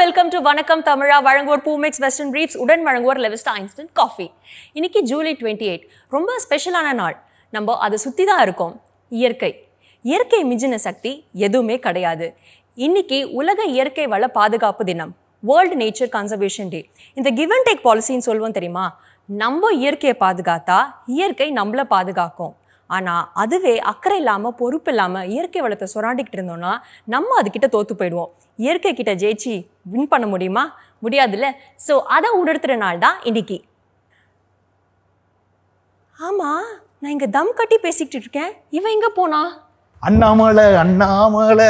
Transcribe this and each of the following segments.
welcome to வணக்கம் தமிழா வழங்குவோர் பூமிக்ஸ் வெஸ்டர்ன் பிரீட்ஸ் உடன் வழங்குவோர் லெவிஸ்டா இன்ஸ்டன்ட் காஃபி இன்னைக்கு ஜூலை டுவெண்ட்டி எயிட் ரொம்ப ஸ்பெஷலான நாள் நம்ம அதை சுற்றி தான் இருக்கோம் இயற்கை இயற்கை மிஞ்சின சக்தி எதுவுமே கிடையாது இன்னைக்கு உலக இயற்கை வள பாதுகாப்பு தினம் வேர்ல்டு நேச்சர் கன்சர்வேஷன் டே இந்த கிவ் அண்ட் டேக் பாலிசின்னு சொல்லுவோம் தெரியுமா நம்ம இயற்கையை பாதுகாத்தா இயற்கை நம்மளை பாதுகாக்கும் ஆனால் அதுவே அக்கறை இல்லாமல் பொறுப்பு இல்லாமல் இயற்கை வளத்தை சுராண்டிக்கிட்டு இருந்தோம்னா நம்ம அதுக்கிட்ட தோற்று போயிடுவோம் இயற்கை கிட்ட ஜெயிச்சு வின் பண்ண முடியுமா முடியாதுல்ல ஸோ அதை உணர்த்துற நாள் தான் இன்னைக்கு ஆமாம் நான் இங்கே தம் கட்டி பேசிக்கிட்டு இருக்கேன் இவன் எங்கே போனா அண்ணாமலை அண்ணாமலை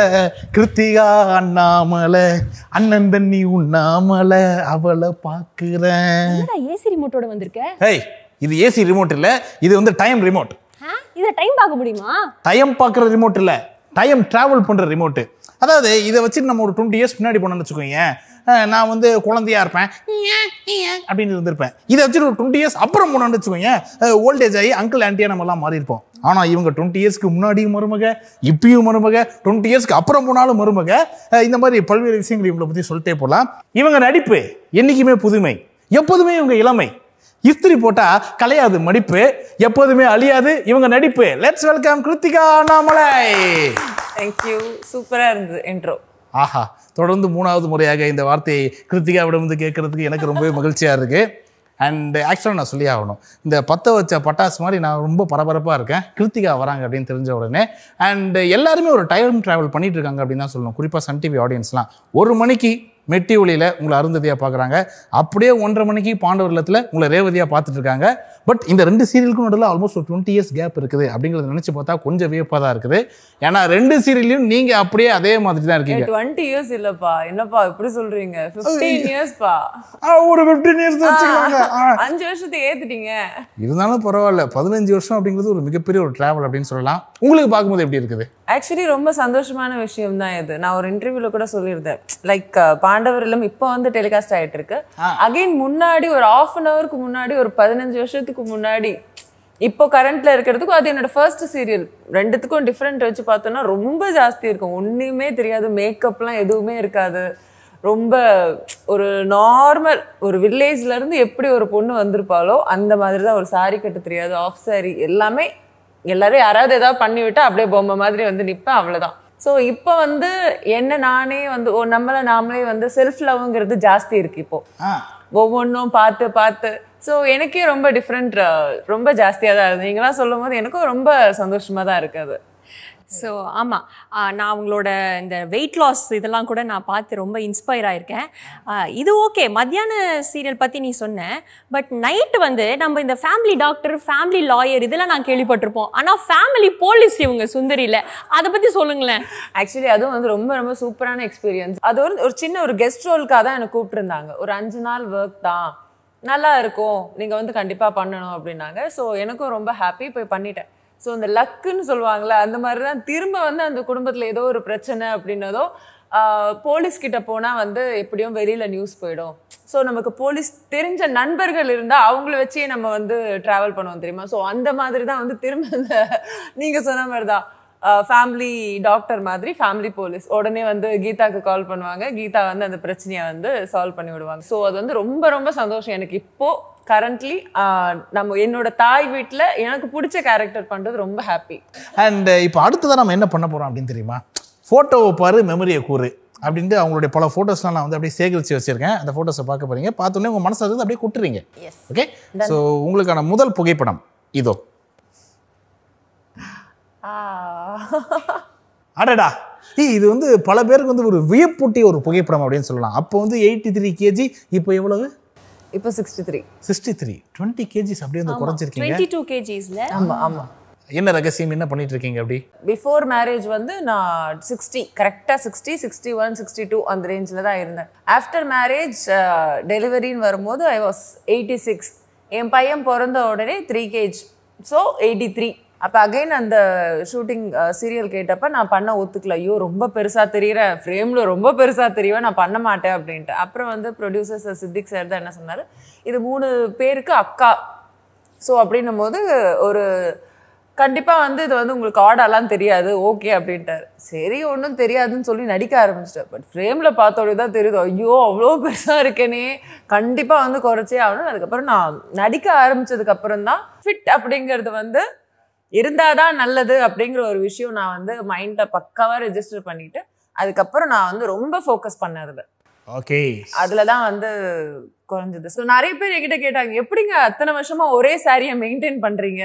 கிருத்திகா அண்ணாமலை அண்ணன் தண்ணி உண்ணாமலை அவளை பார்க்குறேன் ஏசி ரிமோட்டோட வந்திருக்க ஏய் இது ஏசி ரிமோட் இல்லை இது வந்து டைம் ரிமோட் இதை டைம் பார்க்க முடியுமா டைம் பார்க்குற ரிமோட் இல்லை டைம் ட்ராவல் பண்ணுற ரிமோட்டு அதாவது இதை வச்சு நம்ம ஒரு டுவெண்ட்டி இயர்ஸ் முன்னாடி போனோம்னு வச்சுக்கோங்க நான் வந்து குழந்தையாக இருப்பேன் அப்படின்னு இருந்திருப்பேன் இதை வச்சுட்டு ஒரு டுவெண்ட்டி இயர்ஸ் அப்புறம் போனோம்னு வச்சுக்கோங்க ஓல்டேஜ் ஆகி அங்கிள் ஆண்டியாக நம்ம எல்லாம் மாறி இருப்போம் ஆனால் இவங்க டுவெண்ட்டி இயர்ஸ்க்கு முன்னாடியும் மருமக இப்பயும் மருமக டுவெண்ட்டி இயர்ஸ்க்கு அப்புறம் போனாலும் மருமக இந்த மாதிரி பல்வேறு விஷயங்கள் இவங்களை பற்றி சொல்லிட்டே போகலாம் இவங்க நடிப்பு என்றைக்குமே புதுமை எப்போதுமே இவங்க இளமை இஸ்திரி போட்டால் கலையாது மடிப்பு எப்போதுமே அழியாது இவங்க நடிப்பு let's welcome Kiruthika Annamalai thank you சூப்பராக இருந்தது இன்ட்ரோ ஆஹா தொடர்ந்து மூணாவது முறையாக இந்த வார்த்தையை கிருத்திகாவிடமிருந்து கேட்குறதுக்கு எனக்கு ரொம்பவே மகிழ்ச்சியாக இருக்குது அண்ட் ஆக்சுவலாக நான் சொல்லி ஆகணும் இந்த பற்ற வச்ச பட்டாசு மாதிரி நான் ரொம்ப பரபரப்பாக இருக்கேன் கிருத்திகா வராங்க அப்படின்னு தெரிஞ்ச உடனே அண்ட் எல்லாருமே ஒரு டைம் ட்ராவல் பண்ணிட்டு இருக்காங்க அப்படின்னு தான் சொல்லணும் குறிப்பாக சன் டிவி ஆடியன்ஸ்லாம் ஒரு மணிக்கு மெட்டி ஒளியில் உங்களை அருந்ததியாக பார்க்குறாங்க அப்படியே ஒன்றரை மணிக்கு பாண்டவர் இல்லத்தில் உங்களை ரேவதியாக பார்த்துட்டு இருக்காங்க பட் இந்த ரெண்டு சீரியலுக்கும் நடுவில் ஆல்மோஸ்ட் ஒரு டுவெண்ட்டி இயர்ஸ் கேப் இருக்குது அப்படிங்கிறத நினச்சி பார்த்தா கொஞ்சம் வியப்பாக தான் இருக்குது ஏன்னா ரெண்டு சீரியலையும் நீங்கள் அப்படியே அதே மாதிரி தான் இருக்கீங்க டுவெண்ட்டி இயர்ஸ் இல்லைப்பா என்னப்பா இப்படி சொல்கிறீங்க ஃபிஃப்டீன் இயர்ஸ்ப்பா ஒரு ஃபிஃப்டீன் இயர்ஸ் அஞ்சு வருஷத்துக்கு ஏற்றுட்டீங்க இருந்தாலும் பரவாயில்ல பதினஞ்சு வருஷம் அப்படிங்கிறது ஒரு மிகப்பெரிய ஒரு ட்ராவல் அப்படின்னு சொல்லலாம் உங்களுக்கு பார்க்கும்போது எப்படி இருக்குது ஆக்சுவலி ரொம்ப சந்தோஷமான விஷயம் தான் இது நான் ஒரு இன்டர்வியூல கூட சொல்லியிருந்தேன் லைக் பாண்டவர் இல்லம் இப்போ வந்து டெலிகாஸ்ட் ஆயிட்டு இருக்கு அகைன் முன்னாடி ஒரு ஆஃப் அன் ஹவருக்கு முன்னாடி ஒரு பதினஞ்சு வருஷத்துக்கு வருஷத்துக்கு முன்னாடி இப்போ கரண்ட்ல இருக்கிறதுக்கும் அது என்னோட ஃபர்ஸ்ட் சீரியல் ரெண்டுத்துக்கும் டிஃப்ரெண்ட் வச்சு பார்த்தோம்னா ரொம்ப ஜாஸ்தி இருக்கும் ஒன்றுமே தெரியாது மேக்கப்லாம் எதுவுமே இருக்காது ரொம்ப ஒரு நார்மல் ஒரு வில்லேஜ்ல இருந்து எப்படி ஒரு பொண்ணு வந்திருப்பாளோ அந்த மாதிரி தான் ஒரு சாரி கட்டு தெரியாது ஆஃப் சாரி எல்லாமே எல்லாரும் யாராவது ஏதாவது பண்ணி விட்டா அப்படியே பொம்மை மாதிரி வந்து நிற்பேன் அவ்வளோதான் ஸோ இப்போ வந்து என்ன நானே வந்து நம்மளை நாமளே வந்து செல்ஃப் லவ்ங்கிறது ஜாஸ்தி இருக்கு இப்போ ஒவ்வொன்றும் பார்த்து பார்த்து ஸோ எனக்கே ரொம்ப டிஃப்ரெண்ட் ரொம்ப ஜாஸ்தியாக தான் இருந்தது நீங்களாம் சொல்லும் போது எனக்கும் ரொம்ப சந்தோஷமாக தான் இருக்குது ஸோ ஆமாம் நான் அவங்களோட இந்த வெயிட் லாஸ் இதெல்லாம் கூட நான் பார்த்து ரொம்ப இன்ஸ்பயர் ஆகிருக்கேன் இது ஓகே மத்தியான சீரியல் பற்றி நீ சொன்ன பட் நைட்டு வந்து நம்ம இந்த ஃபேமிலி டாக்டர் ஃபேமிலி லாயர் இதெல்லாம் நான் கேள்விப்பட்டிருப்போம் ஆனால் ஃபேமிலி போலீஸ் இவங்க சுந்தரியில் அதை பற்றி சொல்லுங்களேன் ஆக்சுவலி அதுவும் வந்து ரொம்ப ரொம்ப சூப்பரான எக்ஸ்பீரியன்ஸ் அது ஒரு ஒரு சின்ன ஒரு கெஸ்ட் ரோலுக்காக தான் எனக்கு கூப்பிட்டுருந்தாங்க ஒரு அஞ்சு நாள் ஒர்க் தான் நல்லா இருக்கும் நீங்கள் வந்து கண்டிப்பாக பண்ணணும் அப்படின்னாங்க ஸோ எனக்கும் ரொம்ப ஹாப்பி போய் பண்ணிட்டேன் ஸோ அந்த லக்குன்னு சொல்லுவாங்களே அந்த மாதிரி தான் திரும்ப வந்து அந்த குடும்பத்தில் ஏதோ ஒரு பிரச்சனை அப்படின்னதோ போலீஸ்கிட்ட போனால் வந்து எப்படியும் வெளியில் நியூஸ் போயிடும் ஸோ நமக்கு போலீஸ் தெரிஞ்ச நண்பர்கள் இருந்தால் அவங்கள வச்சே நம்ம வந்து ட்ராவல் பண்ணுவோம் தெரியுமா ஸோ அந்த மாதிரி தான் வந்து திரும்ப நீங்கள் சொன்ன மாதிரி தான் ஃபேமிலி டாக்டர் மாதிரி ஃபேமிலி போலீஸ் உடனே வந்து கீதாக்கு கால் பண்ணுவாங்க கீதா வந்து அந்த பிரச்சனையை வந்து சால்வ் பண்ணி விடுவாங்க ஸோ அது வந்து ரொம்ப ரொம்ப சந்தோஷம் எனக்கு இப்போது கரண்ட்லி நம்ம என்னோட தாய் வீட்டில் எனக்கு பிடிச்ச கேரக்டர் பண்ணுறது ரொம்ப ஹாப்பி அண்ட் இப்போ அடுத்ததான் நம்ம என்ன பண்ண போகிறோம் அப்படின்னு தெரியுமா ஃபோட்டோவை பாரு மெமரியை கூறு அப்படின்ட்டு அவங்களுடைய பல ஃபோட்டோஸ்லாம் நான் வந்து அப்படியே சேகரித்து வச்சிருக்கேன் அந்த ஃபோட்டோஸை பார்க்க போகிறீங்க பார்த்தோன்னே உங்கள் மனசு இருந்து அப்படியே குட்டுறீங்க ஓகே ஸோ உங்களுக்கான முதல் புகைப்படம் இதோ அடடா இது வந்து பல பேருக்கு வந்து ஒரு வியப்பூட்டிய ஒரு புகைப்படம் அப்படின்னு சொல்லலாம் அப்போ வந்து எயிட்டி த்ரீ கேஜி இப்போ எவ்வளவு இப்போ sixty three sixty three twenty KGs அப்படியே வந்து குறைஞ்சிருக்கீங்க டுவெண்ட்டி டூ கேஜிஸில் ஆமாம் ஆமாம் என்ன ரகசியம் என்ன பண்ணிட்டு இருக்கீங்க அப்படி பிஃபோர் மேரேஜ் வந்து நான் சிக்ஸ்டி கரெக்டாக sixty sixty one sixty two அந்த ரேஞ்சில் தான் இருந்தேன் ஆஃப்டர் மேரேஜ் டெலிவரின்னு வரும்போது ஐ வாஸ் எயிட்டி சிக்ஸ் என் பையன் பிறந்த உடனே three KG so eighty three அப்போ அகைன் அந்த ஷூட்டிங் சீரியல் கேட்டப்ப நான் பண்ண ஒத்துக்கல ஐயோ ரொம்ப பெருசாக தெரிகிறேன் ஃப்ரேமில் ரொம்ப பெருசாக தெரியவேன் நான் பண்ண மாட்டேன் அப்படின்ட்டு அப்புறம் வந்து ப்ரொடியூசர் சார் சித்திக் சார் தான் என்ன சொன்னார் இது மூணு பேருக்கு அக்கா ஸோ அப்படின்னும் போது ஒரு கண்டிப்பாக வந்து இது வந்து உங்களுக்கு ஆடெல்லாம் தெரியாது ஓகே அப்படின்ட்டார் சரி ஒன்றும் தெரியாதுன்னு சொல்லி நடிக்க ஆரம்பிச்சிட்டேன் பட் ஃப்ரேமில் பார்த்தோடய தான் தெரியுது ஐயோ அவ்வளோ பெருசாக இருக்கேனே கண்டிப்பாக வந்து குறைச்சே ஆகணும் அதுக்கப்புறம் நான் நடிக்க ஆரம்பித்ததுக்கப்புறம் தான் ஃபிட் அப்படிங்கிறது வந்து இருந்தால் தான் நல்லது அப்படிங்கிற ஒரு விஷயம் நான் வந்து மைண்டில் பக்காவாக ரெஜிஸ்டர் பண்ணிட்டு அதுக்கப்புறம் நான் வந்து ரொம்ப ஃபோக்கஸ் பண்ணதில்லை ஓகே அதில் தான் வந்து குறைஞ்சது ஸோ நிறைய பேர் என்கிட்ட கேட்டாங்க எப்படிங்க அத்தனை வருஷமா ஒரே சாரியை மெயின்டைன் பண்ணுறீங்க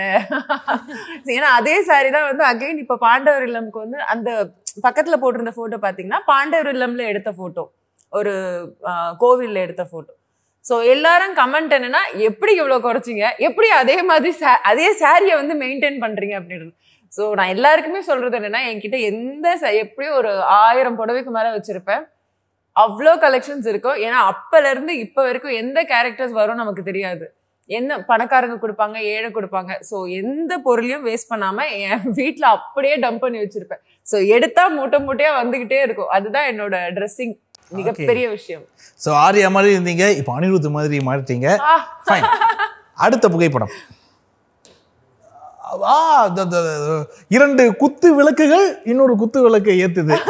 ஏன்னா அதே சாரி தான் வந்து அகைன் இப்போ பாண்டவர் இல்லம்க்கு வந்து அந்த பக்கத்தில் போட்டிருந்த ஃபோட்டோ பார்த்தீங்கன்னா பாண்டவர் இல்லம்ல எடுத்த ஃபோட்டோ ஒரு கோவிலில் எடுத்த ஃபோட்டோ ஸோ எல்லாரும் கமெண்ட் என்னன்னா எப்படி இவ்வளோ குறைச்சிங்க எப்படி அதே மாதிரி சே அதே சாரியை வந்து மெயின்டைன் பண்ணுறீங்க அப்படின்றது ஸோ நான் எல்லாருக்குமே சொல்கிறது என்னென்னா என்கிட்ட எந்த எப்படியும் ஒரு ஆயிரம் புடவைக்கு மேலே வச்சுருப்பேன் அவ்வளோ கலெக்ஷன்ஸ் இருக்கும் ஏன்னா அப்போலேருந்து இப்போ வரைக்கும் எந்த கேரக்டர்ஸ் வரும் நமக்கு தெரியாது என்ன பணக்காரங்க கொடுப்பாங்க ஏழை கொடுப்பாங்க ஸோ எந்த பொருளையும் வேஸ்ட் பண்ணாமல் என் வீட்டில் அப்படியே டம்ப் பண்ணி வச்சுருப்பேன் ஸோ எடுத்தால் மூட்டை மூட்டையாக வந்துக்கிட்டே இருக்கும் அதுதான் என்னோட ட்ரெஸ்ஸிங் மிகப்பெரிய விஷயம் ஸோ ஆர்யா மாதிரி இருந்தீங்க இப்போ அனிருத் மாதிரி மாறிட்டீங்க அடுத்த புகைப்படம் இரண்டு குத்து விளக்குகள் இன்னொரு குத்து விளக்கை ஏத்துது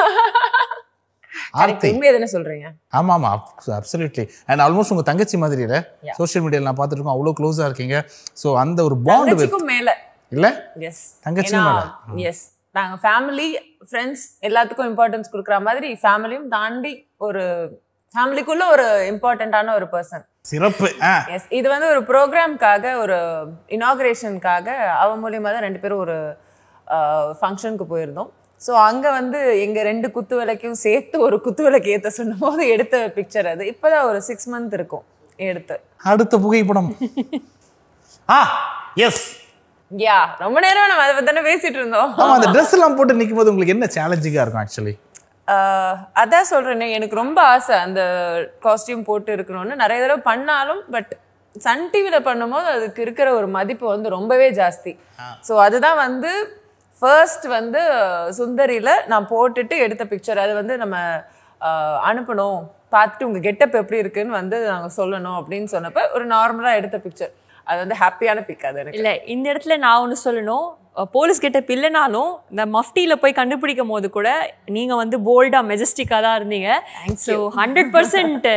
சொல்றீங்க ஆமா ஆமா அண்ட் ஆல்மோஸ்ட் தங்கச்சி சோஷியல் பார்த்துட்டு இருக்கோம் அவ்வளோ இருக்கீங்க ஸோ அந்த ஒரு இல்ல எஸ் தங்கச்சி ஃபேமிலி ஃப்ரெண்ட்ஸ் எல்லாத்துக்கும் இம்பார்ட்டன்ஸ் கொடுக்குற மாதிரி ஃபேமிலியும் தாண்டி ஒரு ஃபேமிலிக்குள்ள ஒரு இம்பார்ட்டண்ட்டான ஒரு பர்சன் சிறப்பு எஸ் இது வந்து ஒரு ப்ரோக்ராம்க்காக ஒரு இனாக்ரேஷனுக்காக அவ மூலியமாக தான் ரெண்டு பேரும் ஒரு ஃபங்க்ஷனுக்கு போயிருந்தோம் ஸோ அங்கே வந்து எங்கள் ரெண்டு குத்து விளக்கையும் சேர்த்து ஒரு குத்து விளக்கு ஏற்ற போது எடுத்த பிக்சர் அது இப்போதான் ஒரு சிக்ஸ் மந்த் இருக்கும் எடுத்து அடுத்த புகைப்படம் ஆ எஸ் யா ரொம்ப நேரம் நம்ம அதை பற்றி பேசிட்டு இருந்தோம் அந்த ட்ரெஸ் எல்லாம் போட்டு நிற்கும் போது உங்களுக்கு என்ன சேலஞ்சிங்காக இருக்கும் ஆக்சுவலி அதான் சொல்கிறேனே எனக்கு ரொம்ப ஆசை அந்த காஸ்டியூம் போட்டு இருக்கணும்னு நிறைய தடவை பண்ணாலும் பட் சன் டிவியில் பண்ணும்போது அதுக்கு இருக்கிற ஒரு மதிப்பு வந்து ரொம்பவே ஜாஸ்தி ஸோ அதுதான் வந்து ஃபர்ஸ்ட் வந்து சுந்தரியில் நான் போட்டுட்டு எடுத்த பிக்சர் அது வந்து நம்ம அனுப்பணும் பார்த்துட்டு உங்கள் கெட்டப் எப்படி இருக்குன்னு வந்து நாங்கள் சொல்லணும் அப்படின்னு சொன்னப்போ ஒரு நார்மலாக எடுத்த பிக்சர் அது வந்து ஹாப்பியான பிக் அது இல்லை இந்த இடத்துல நான் ஒன்று சொல்லணும் போலீஸ் கிட்ட இல்லைனாலும் இந்த மஃப்டியில் போய் கண்டுபிடிக்கும் போது கூட நீங்கள் வந்து போல்டாக மெஜஸ்டிக்காக தான் இருந்தீங்க ஸோ ஹண்ட்ரட் பர்சன்ட்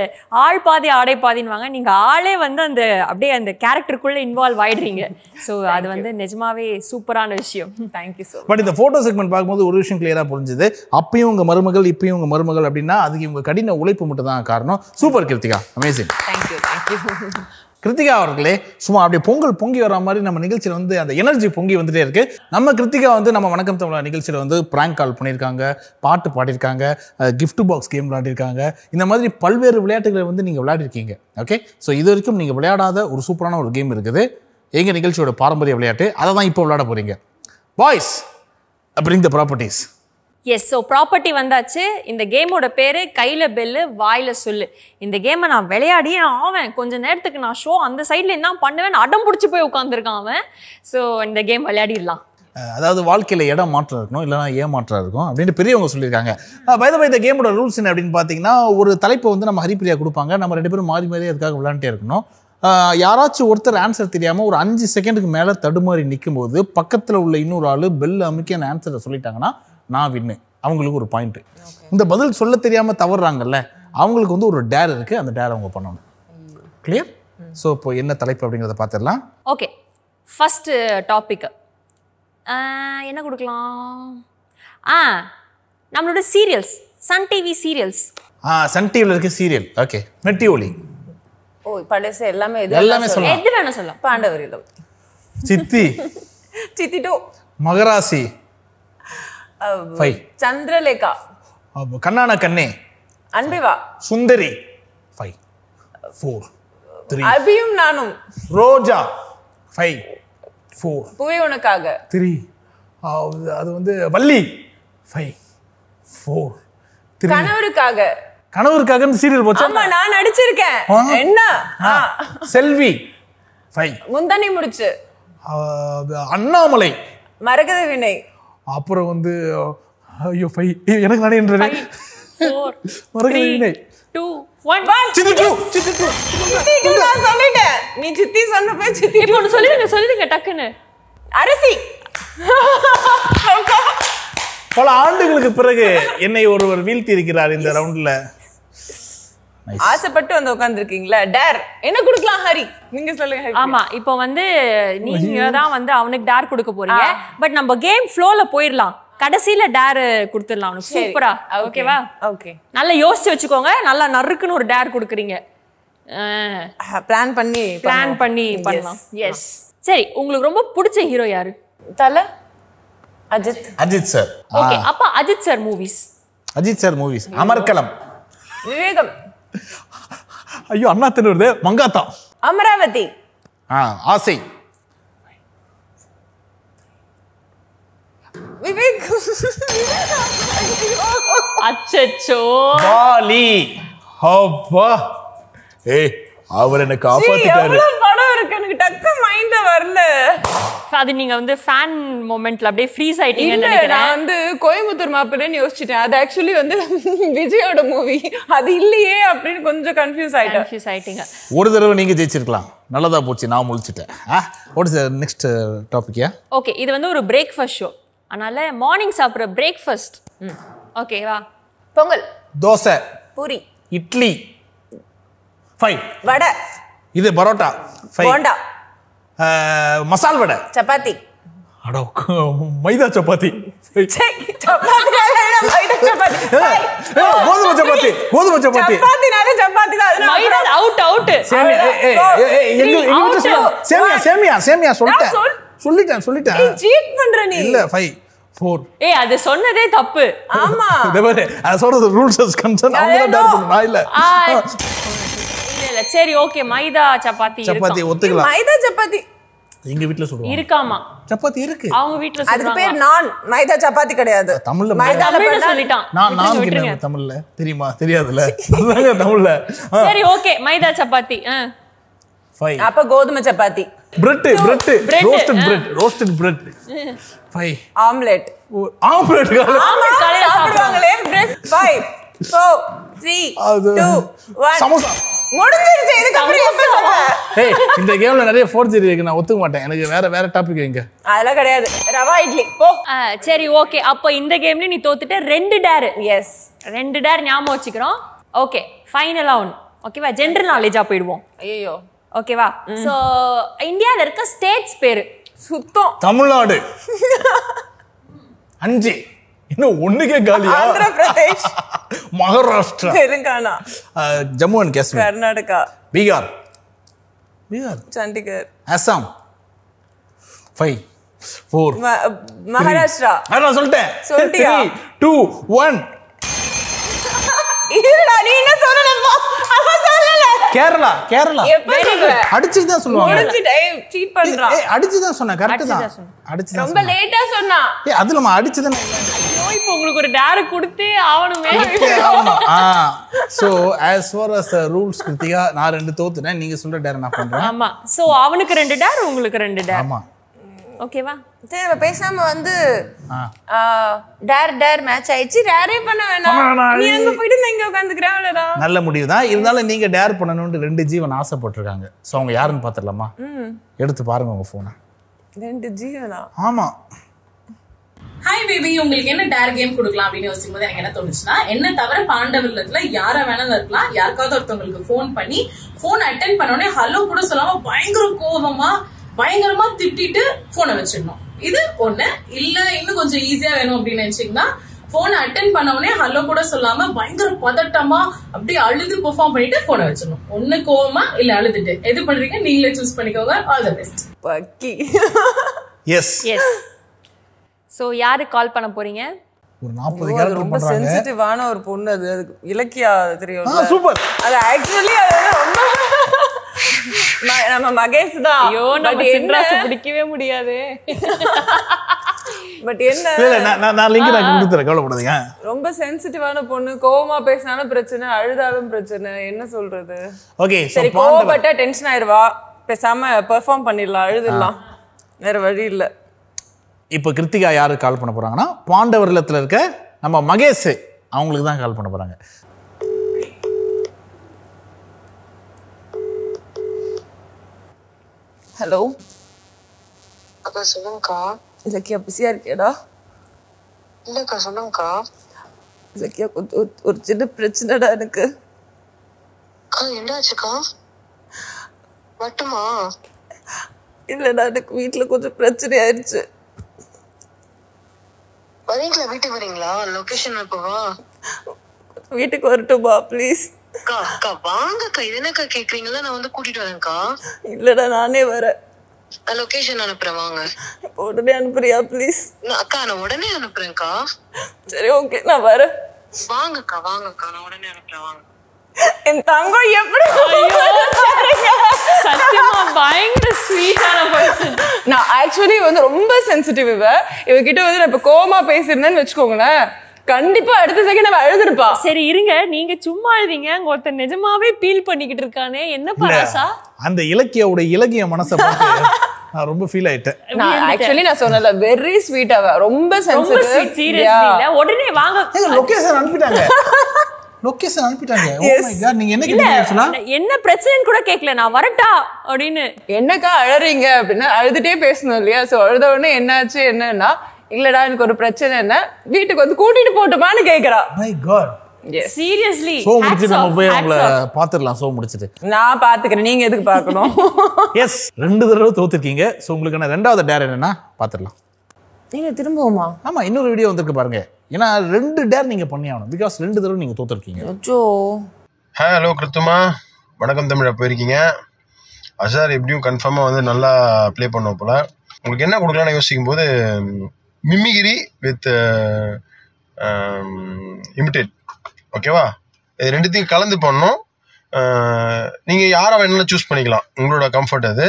ஆள் பாதி ஆடை பாதின்வாங்க நீங்கள் ஆளே வந்து அந்த அப்படியே அந்த கேரக்டருக்குள்ளே இன்வால்வ் ஆயிடுறீங்க ஸோ அது வந்து நிஜமாவே சூப்பரான விஷயம் தேங்க்யூ ஸோ பட் இந்த ஃபோட்டோ செக்மெண்ட் பார்க்கும்போது ஒரு விஷயம் கிளியராக புரிஞ்சுது அப்பயும் உங்கள் மருமகள் இப்பயும் உங்கள் மருமகள் அப்படின்னா அதுக்கு உங்கள் கடின உழைப்பு மட்டும் தான் காரணம் super Krithika amazing thank you thank you Krithika அவர்களே சும்மா அப்படியே பொங்கல் பொங்கி வர மாதிரி நம்ம நிகழ்ச்சியில் வந்து அந்த எனர்ஜி பொங்கி வந்துட்டே இருக்கு நம்ம கிருத்திகா வந்து நம்ம வணக்கம் தமிழ் நிகழ்ச்சியில் வந்து பிராங்க் கால் பண்ணியிருக்காங்க பாட்டு பாடியிருக்காங்க கிஃப்ட் பாக்ஸ் கேம் விளையாடிருக்காங்க இந்த மாதிரி பல்வேறு விளையாட்டுகளை வந்து நீங்கள் விளையாடிருக்கீங்க ஓகே ஸோ இது வரைக்கும் நீங்கள் விளையாடாத ஒரு சூப்பரான ஒரு கேம் இருக்குது எங்கள் நிகழ்ச்சியோட பாரம்பரிய விளையாட்டு அதை தான் இப்போ விளையாட போகிறீங்க பாய்ஸ் அப்படிங்க the properties yes so property வந்தாச்சு இந்த கேமோட பேர் கையில் பெல்லு வாயில் சொல்லு இந்த கேமை நான் விளையாடியே ஆவேன் கொஞ்சம் நேரத்துக்கு நான் ஷோ அந்த சைடில் என்ன பண்ணுவேன் அடம் பிடிச்சி போய் உட்காந்துருக்கான் அவன் ஸோ இந்த கேம் விளையாடிடலாம் அதாவது வாழ்க்கையில் இடம் மாற்றம் இருக்கணும் இல்லைனா ஏமாற்றம் இருக்கும் அப்படின்னு பெரியவங்க சொல்லியிருக்காங்க பயத இந்த கேமோட ரூல்ஸ் என்ன அப்படின்னு பார்த்தீங்கன்னா ஒரு தலைப்பை வந்து நம்ம ஹரிப்பிரியா கொடுப்பாங்க நம்ம ரெண்டு பேரும் மாறி மாறி அதுக்காக விளையாண்டே இருக்கணும் யாராச்சும் ஒருத்தர் ஆன்சர் தெரியாமல் ஒரு அஞ்சு செகண்டுக்கு மேலே தடுமாறி நிற்கும் போது பக்கத்தில் உள்ள இன்னொரு ஆள் பெல் அமைக்க அந்த ஆன்சரை சொல்லிட்டாங்கன்னா நான் வின்னு அவங்களுக்கு ஒரு பாயிண்ட்டு இந்த பதில் சொல்ல தெரியாமல் தவறுறாங்கல்ல அவங்களுக்கு வந்து ஒரு டேர் இருக்குது அந்த டேர் அவங்க பண்ணணும் கிளியர் ஸோ இப்போ என்ன தலைப்பு அப்படிங்கிறத பார்த்துடலாம் ஓகே ஃபஸ்ட்டு டாப்பிக்கு என்ன கொடுக்கலாம் ஆ நம்மளோட சீரியல்ஸ் சன் டிவி சீரியல்ஸ் ஆ சன் டிவியில் இருக்க சீரியல் ஓகே நெட்டி ஒளி ஓ படைசு எல்லாமே இது எல்லாமே சொல்லலாம் எது வேணும் சொல்லலாம் பாண்டவர் சித்தி சித்தி டூ மகராசி Chandralekha Kannana Kanne Anbe Vaa Sundari five four three அபியும் நானும் ரோஜா ஃபைவ் ஃபோர் புவி உனக்காக த்ரீ அது வந்து வள்ளி ஃபைவ் ஃபோர் த்ரீ கணவருக்காக கணவருக்காகன்னு சீரியல் போச்சு ஆமா நான் நடிச்சிருக்கேன் என்ன செல்வி ஃபைவ் முந்தானி முடிச்சு அண்ணாமலை மரகத வினை அப்புறம் வந்து ஐயோ ஃபை எனக்கு நானே என்றது மறக்கவில்லை சித்தி ஒன்று சொல்லிடுங்க டக்குன்னு அரிசி பல ஆண்டுகளுக்கு பிறகு என்னை ஒருவர் வீழ்த்தி இருக்கிறார் இந்த ரவுண்ட்ல ஆசைப்பட்டு வந்து உட்காந்துருக்கீங்களா டேர் என்ன கொடுக்கலாம் ஹரி நீங்க சொல்லுங்க ஆமா இப்போ வந்து நீங்க தான் வந்து அவனுக்கு டேர் கொடுக்க போறீங்க பட் நம்ம கேம் ஃப்ளோல போயிடலாம் கடைசியில டேர் கொடுத்துடலாம் அவனுக்கு சூப்பரா ஓகேவா ஓகே நல்லா யோசிச்சு வச்சுக்கோங்க நல்லா நறுக்குன்னு ஒரு டேர் கொடுக்குறீங்க பிளான் பண்ணி பிளான் பண்ணி பண்ணலாம் எஸ் சரி உங்களுக்கு ரொம்ப பிடிச்ச ஹீரோ யாரு தல அஜித் அஜித் சார் ஓகே அப்ப Ajith sir movies Ajith sir movies Amarkalam Vivegam ஐயோ அண்ணா தெரு வருது மங்காத்தா அமராவதி ஆ ஆசை விவேக் அச்சச்சோ பாலி அப்பா ஏய் அவர் என்ன காப்பாத்திட்டாரு படம் இருக்கு அது நீங்க வந்து ஃபேன் மொமெண்ட்ல அப்படியே ஃப்ரீஸ் ஆயிட்டீங்க நான் வந்து கோயம்புத்தூர் மாப்பிள்ளைன்னு யோசிச்சிட்டேன் அது ஆக்சுவலி வந்து விஜயோட மூவி அது இல்லையே அப்படின்னு கொஞ்சம் கன்ஃபியூஸ் ஆயிட்டேன் கன்ஃபியூஸ் ஆயிட்டீங்க ஒரு தடவை நீங்க ஜெயிச்சிருக்கலாம் நல்லதா போச்சு நான் முழிச்சிட்டேன் what is next topic okay இது வந்து ஒரு பிரேக்ஃபாஸ்ட் ஷோ அதனால மார்னிங் சாப்பிட்ற பிரேக்ஃபாஸ்ட் ஓகேவா பொங்கல் தோசை பூரி இட்லி ஃபைன் வடை இது பரோட்டா போண்டா மசால் வடை சப்பாத்தி மைதா சப்பாத்தி கோதுமை சப்பாத்தி கோதுமை சப்பாத்தி அவுட் சேமியா சேமியா சேமியா சொல்லிட்டேன் சொல்லிட்டேன் சொல்லிட்டேன் சீட் பண்ற நீ இல்ல ஃபை ஏய் அது சொன்னதே தப்பு சொல்றது சரி ஓகே மைதா சப்பாத்தி சப்பாத்தி ஒத்துக்கலாம் மைதா சப்பாத்தி எங்க வீட்ல சொல்லுவாங்க இருக்காமா சப்பாத்தி இருக்கு அவங்க வீட்ல சொல்றாங்க அதுக்கு பேர் நான் மைதா சப்பாத்தி கிடையாது தமிழ்ல மைதால சொல்லிட்டான் நான் நான் தமிழ்ல தெரியுமா தெரியாதுல அதுதாங்க தமிழ்ல சரி ஓகே மைதா சப்பாத்தி ஃபை அப்ப கோதுமை chapati bread bread roasted bread roasted bread five omelette omelette omelette காலையில சாப்பிடுவாங்களே பிரெட் ஃபை ஃபோர் 3 2 1 சமோசா முடிஞ்சிருச்சு இதுக்கப்புறம் எப்ப ஏய் இந்த கேம்ல நிறைய ஃபோர் ஃபோர்ஜரி இருக்கு நான் ஒத்துக்க மாட்டேன் எனக்கு வேற வேற டாபிக் வைங்க அதெல்லாம் கிடையாது ரவா இட்லி போ சரி ஓகே அப்போ இந்த கேம்ல நீ தோத்துட்ட ரெண்டு டேர் எஸ் ரெண்டு டேர் ஞாபகம் வச்சுக்கிறோம் ஓகே ஃபைனல் ஒன்று ஓகேவா ஜென்ரல் நாலேஜா போயிடுவோம் ஐயோ ஓகேவா ஸோ இந்தியாவில் இருக்க ஸ்டேட்ஸ் பேர் சுத்தம் தமிழ்நாடு அஞ்சு இன்னும் ஒண்ணு காலியா Andhra Pradesh Maharashtra Telangana Jammu and Kashmir Karnataka Bihar Bihar Chandigarh Assam five four Maharashtra நான் சொல்லிட்டேன் சொல்லிட்டியா டூ ஒன் நீ என்ன சொன்னா கேரளா கேரளா அடிச்சு தான் சொல்லுவாங்க அடிச்சு தான் சொன்னா கரெக்ட் தான் அடிச்சு ரொம்ப லேட்டா சொன்னா ஏ அது நம்ம அடிச்சு தான் இப்போ உங்களுக்கு ஒரு டேர் கொடுத்து ஆவணுமே so as far as rules Krithika நான் ரெண்டு தோத்துட்டேன் நீங்க சொல்ற டேர் நான் பண்றேன் ஆமா சோ அவனுக்கு ரெண்டு டேர் உங்களுக்கு ரெண்டு டேர் ஆமா ஓகேவா சரி நம்ம பேசாம வந்து டேர் டேர் மேட்ச் ஆயிடுச்சு டேரே பண்ண வேணாம் நீ அங்க போயிட்டு நான் இங்க உட்கார்ந்து அவ்வளவுதான் நல்ல முடிவு தான் இருந்தாலும் நீங்க டேர் பண்ணணும்னு ரெண்டு ஜீவன் ஆசைப்பட்டிருக்காங்க சோ அவங்க யாருன்னு பார்த்துடலாமா எடுத்து பாருங்க உங்க ஃபோனை ரெண்டு ஜீவனா ஆமா ஹாய் பேபி உங்களுக்கு என்ன டேர் கேம் கொடுக்கலாம் அப்படின்னு யோசிக்கும் போது எனக்கு என்ன தோணுச்சுன்னா என்ன தவிர பாண்டவர்ல யார வேணாலும் இருக்கலாம் யாருக்காவது ஒருத்தவங்களுக்கு ஃபோன் பண்ணி ஃபோன் அட்டன் உடனே ஹலோ கூட சொல்லாம பயங்கர கோபமா பயங்கரமா திட்டிட்டு போனை வச்சிடணும் இது ஒண்ணு இல்ல இன்னும் கொஞ்சம் ஈஸியா வேணும் அப்படின்னு நினைச்சீங்கன்னா போனை அட்டன் பண்ண உடனே ஹலோ கூட சொல்லாம பயங்கர பதட்டமா அப்படியே அழுது பெர்ஃபார்ம் பண்ணிட்டு போன வச்சிடணும் ஒண்ணு கோவமா இல்ல அழுதுட்டு எது பண்றீங்க நீங்களே சூஸ் பண்ணிக்கோங்க ஆல் பெஸ்ட் பக்கி எஸ் எஸ் சோ யாரு கால் பண்ண போறீங்க ஒரு நாற்பது கேரக்டர் ரொம்ப சென்சிட்டிவான ஒரு பொண்ணு அது இலக்கியா தெரியும் சூப்பர் அது ஆக்சுவலி அது ரொம்ப நம்ம மகேஷ் தான் ஐயோ நம்ம சின்ராஸ் பிடிக்கவே முடியாது பட் என்ன ரொம்ப சென்சிட்டிவான பொண்ணு கோவமா பேசினாலும் பிரச்சனை அழுதாலும் பிரச்சனை என்ன சொல்றது ஓகே சரி கோவப்பட்டா டென்ஷன் ஆயிருவா பேசாம பெர்ஃபார்ம் பண்ணிடலாம் அழுதுடலாம் வேற வழி இல்ல இப்போ கிருத்திகா யாருக்கு கால் பண்ண போறாங்கன்னா பாண்டவர்லத்தில் இருக்க நம்ம மகேஷ் அவங்களுக்கு தான் கால் பண்ண போறாங்க ஹலோ அக்கா சொல்லுங்கக்கா இலக்கியா பிஸியாக இருக்கியாடா இல்லைக்கா சொல்லுங்கக்கா இலக்கியா ஒரு சின்ன பிரச்சனைடா எனக்கு என்னாச்சுக்கா மட்டுமா இல்லைடா எனக்கு வீட்டில் கொஞ்சம் பிரச்சனை ஆயிடுச்சு வரீங்களா வீட்டுக்கு வரீங்களா லொக்கேஷன் இப்போவா வீட்டுக்கு வரட்டுமா ப்ளீஸ் அக்கா என்னக்கா நான் வந்து வரேன்க்கா நானே வரேன் நான் வாங்க உடனே ப்ளீஸ் அக்கா நான் உடனே சரி ஓகே நான் வரேன் நான் உடனே அனுப்புறேன் வாங்க என் தங்கம் எப்படி சத்தியமா பயங்கர நான் ஆக்சுவலி வந்து ரொம்ப சென்சிட்டிவ் இவ இவகிட்ட வந்து நான் இப்போ கோமா பேசியிருந்தேன்னு வச்சுக்கோங்களேன் கண்டிப்பா அடுத்த செகண்ட் அவ அழுதுருப்பா சரி இருங்க நீங்க சும்மா அழுவீங்க ஒருத்தன் நிஜமாவே பீல் பண்ணிக்கிட்டு இருக்கானே என்ன பராசா அந்த இலக்கியோட இலக்கிய மனசை நான் ரொம்ப ஃபீல் ஆயிட்டேன் நான் ஆக்சுவலி நான் சொன்னல வெரி ஸ்வீட் அவ ரொம்ப சென்சிட்டிவ் இல்ல உடனே வாங்க லொகேஷன் அனுப்பிட்டாங்க லொகேஷன் அனுப்பிட்டாங்க ஓ மை காட் நீங்க என்ன கேட்டீங்க என்ன பிரச்சனைன்னு கூட கேட்கல நான் வரட்டா அப்படின்னு என்னக்கா அழறீங்க அப்படின்னா அழுதுட்டே பேசணும் இல்லையா சோ அழுத உடனே என்னாச்சு என்னன்னா இல்லடா எனக்கு ஒரு பிரச்சனை என்ன வீட்டுக்கு வந்து கூட்டிட்டு போட்டுமான்னு கேக்குறா மை காட் சீரியஸ்லி போய் அவங்கள முடிச்சிட்டு நான் எதுக்கு பார்க்கணும் எஸ் ரெண்டு தடவை ஸோ ரெண்டாவது டேர் இன்னொரு வீடியோ ரெண்டு டேர் பிகாஸ் ரெண்டு தடவை ஹலோ கிருத்துமா வணக்கம் தமிழா போயிருக்கீங்க எப்படியும் கன்ஃபார்மாக வந்து நல்லா ப்ளே பண்ணுவோம் போல் உங்களுக்கு என்ன கொடுக்கலான்னு மிம்மிகிரி வித் இமிட்டேட் ஓகேவா இது ரெண்டுத்தையும் கலந்து பண்ணோம் uh, நீங்கள் யாரை வேணாலும் சூஸ் பண்ணிக்கலாம் உங்களோட கம்ஃபர்ட் அது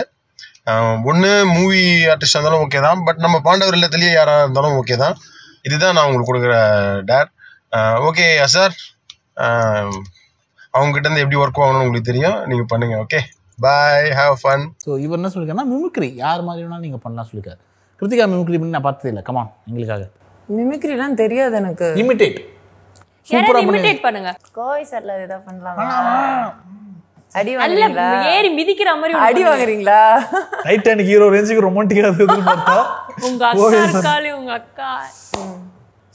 ஒன்று மூவி ஆர்டிஸ்டாக இருந்தாலும் ஓகே தான் பட் நம்ம பாண்டவர் இல்லத்துலேயே யாராக இருந்தாலும் ஓகே தான் இதுதான் நான் உங்களுக்கு கொடுக்குற dare okay uh, sir um, அவங்ககிட்டருந்து எப்படி ஒர்க் ஆகணும்னு உங்களுக்கு தெரியும் நீங்கள் பண்ணுங்கள் okay bye have fun so இவர் என்ன சொல்லியிருக்காருன்னா மிமிக்ரி யார் மாதிரி வேணாலும் நீங்கள் பண்ணலாம் சொல்லியிருக்காரு கிருத்திகா மிமிக்ரி பண்ணி நான் பார்த்தது இல்லை கமா எங்களுக்காக மிமிக்ரிலாம் தெரியாது எனக்கு இமிட்டேட் சூப்பரா இமிட்டேட் பண்ணுங்க கோவை சர்ல ஏதோ பண்ணலாமா அடி வாங்குறீங்களா ஏறி மிதிக்கிற மாதிரி அடி வாங்குறீங்களா டைட்டானிக் ஹீரோ ரேஞ்சுக்கு ரொமான்டிக்கா இருக்குன்னு பார்த்தா உங்க அக்கா இருக்காளே உங்க அக்கா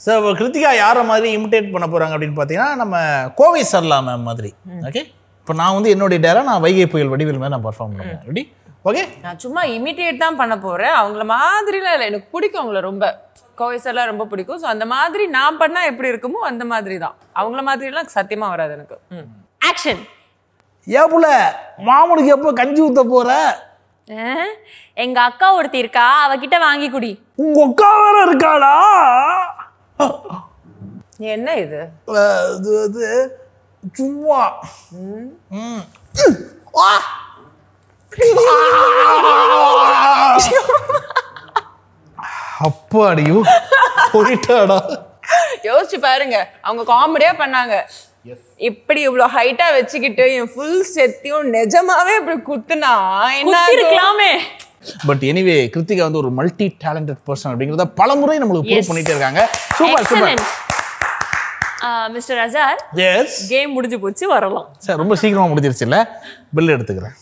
ஸோ இப்போ கிருத்திகா யாரை மாதிரி இமிட்டேட் பண்ண போறாங்க அப்படின்னு பார்த்தீங்கன்னா நம்ம கோவை சர்லா மேம் மாதிரி ஓகே இப்போ நான் வந்து என்னுடைய டேரா நான் வைகை புயல் வடிவில் மாதிரி நான் பர்ஃபார்ம் பண்ணுவேன் ரெடி ஓகே நான் சும்மா இமிடியேட் தான் பண்ண போகிறேன் அவங்கள மாதிரிலாம் இல்லை எனக்கு பிடிக்கும் அவங்கள ரொம்ப கோவைசர்லாம் ரொம்ப பிடிக்கும் ஸோ அந்த மாதிரி நான் பண்ணால் எப்படி இருக்குமோ அந்த மாதிரி தான் அவங்கள மாதிரிலாம் சத்தியமாக வராது எனக்கு ஆக்ஷன் ஏப்புல மாமனுக்கு எப்போ கஞ்சி ஊற்ற போகிற எங்க அக்கா ஒருத்தி இருக்கா அவகிட்ட வாங்கி குடி உங்க அக்கா வேற இருக்காளா என்ன இது இது சும்மா ம் அப்பாடியோ போயிட்டாடா யோசிச்சு பாருங்க அவங்க காமெடியா பண்ணாங்க இப்படி இவ்வளவு ஹைட்டா வச்சுக்கிட்டு என் ஃபுல் செத்தியும் நிஜமாவே இப்படி குத்துனா என்ன இருக்கலாமே பட் எனிவே கிருத்திகா வந்து ஒரு மல்டி டேலண்டட் பர்சன் அப்படிங்கிறத பல முறை நம்மளுக்கு ப்ரூவ் பண்ணிட்டே இருக்காங்க super super mister Azhar yes game முடிஞ்சு போச்சு வரலாம் சார் ரொம்ப சீக்கிரமா முடிஞ்சிருச்சு இல்ல பில் எடுத்துக்கிறேன்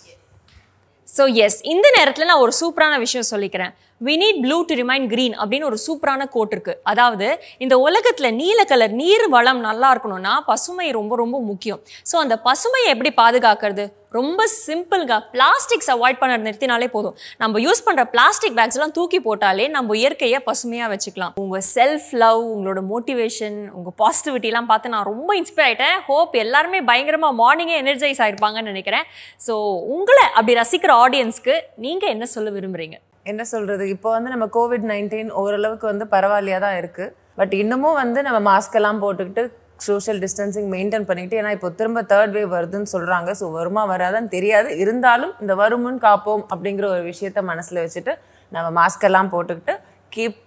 ஸோ எஸ் இந்த நேரத்தில் நான் ஒரு சூப்பரான விஷயம் சொல்லிக்கிறேன் we need blue to remind green அப்படின்னு ஒரு சூப்பரான கோட் இருக்குது அதாவது இந்த உலகத்தில் நீல கலர் நீர் வளம் நல்லா இருக்கணும்னா பசுமை ரொம்ப ரொம்ப முக்கியம் ஸோ அந்த பசுமையை எப்படி பாதுகாக்கிறது ரொம்ப சிம்பிள்காக பிளாஸ்டிக்ஸ் அவாய்ட் பண்ண நிறுத்தினாலே போதும் நம்ம யூஸ் பண்ணுற பிளாஸ்டிக் பேக்ஸ்லாம் தூக்கி போட்டாலே நம்ம இயற்கையை பசுமையாக வச்சுக்கலாம் உங்கள் செல்ஃப் லவ் உங்களோட மோட்டிவேஷன் உங்கள் பாசிட்டிவிட்டிலாம் பார்த்து நான் ரொம்ப இன்ஸ்பைர் ஆகிட்டேன் ஹோப் எல்லாருமே பயங்கரமாக மார்னிங்கே எனர்ஜைஸ் ஆகிருப்பாங்கன்னு நினைக்கிறேன் ஸோ உங்களை அப்படி ரசிக்கிற ஆடியன்ஸ்க்கு நீங்கள் என்ன சொல்ல விரும்புகிறீங்க என்ன சொல்கிறது இப்போ வந்து நம்ம கோவிட் நைன்டீன் ஓரளவுக்கு வந்து பரவாயில்லையாக தான் இருக்குது பட் இன்னமும் வந்து நம்ம மாஸ்க்கெல்லாம் போட்டுக்கிட்டு சோஷியல் டிஸ்டன்சிங் மெயின்டைன் பண்ணிக்கிட்டு ஏன்னா இப்போ திரும்ப தேர்ட் வேவ் வருதுன்னு சொல்கிறாங்க ஸோ வருமா வராதான்னு தெரியாது இருந்தாலும் இந்த வருமுன்னு காப்போம் அப்படிங்கிற ஒரு விஷயத்த மனசில் வச்சுட்டு நம்ம மாஸ்க்கெல்லாம் போட்டுக்கிட்டு கீப்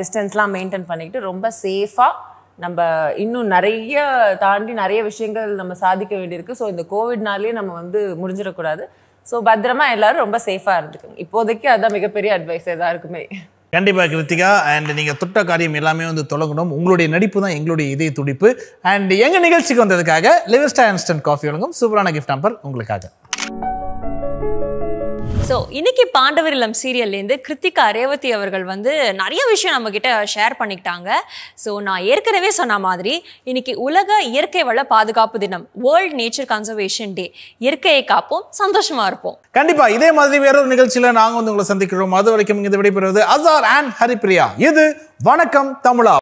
டிஸ்டன்ஸ்லாம் மெயின்டைன் பண்ணிக்கிட்டு ரொம்ப சேஃபாக நம்ம இன்னும் நிறைய தாண்டி நிறைய விஷயங்கள் நம்ம சாதிக்க வேண்டியிருக்கு ஸோ இந்த கோவிட்னாலேயே நம்ம வந்து முடிஞ்சிடக்கூடாது ஸோ பத்திரமா எல்லாரும் ரொம்ப சேஃபாக இருந்துக்கணும் இப்போதைக்கு அதான் மிகப்பெரிய அட்வைஸ் இருக்குமே கண்டிப்பாக கிருத்திகா அண்ட் நீங்கள் தொட்ட காரியம் எல்லாமே வந்து தொடங்கணும் உங்களுடைய நடிப்பு தான் எங்களுடைய இதய துடிப்பு அண்ட் எங்கள் நிகழ்ச்சிக்கு வந்ததுக்காக லிவிஸ்டா இன்ஸ்டன்ட் காஃபி வழங்கும் சூப்பரான கிஃப்ட் நம்பர் உங்களுக்காக ஸோ இன்னைக்கு பாண்டவர் இளம் சீரியல்லேருந்து கிருத்திகா ரேவதி அவர்கள் வந்து நிறைய விஷயம் நம்மக்கிட்ட ஷேர் பண்ணிக்கிட்டாங்க ஸோ நான் ஏற்கனவே சொன்ன மாதிரி இன்னைக்கு உலக இயற்கை வள பாதுகாப்பு தினம் வேர்ல்ட் நேச்சர் கன்சர்வேஷன் டே இயற்கையை காப்போம் சந்தோஷமா இருப்போம் கண்டிப்பா இதே மாதிரி வேற ஒரு நிகழ்ச்சியில் நாங்கள் வந்து உங்களை சந்திக்கிறோம் அது வரைக்கும் இங்கே விடைபெறுவது அசார் அண்ட் ஹரிப்பிரியா இது வணக்கம் தமிழா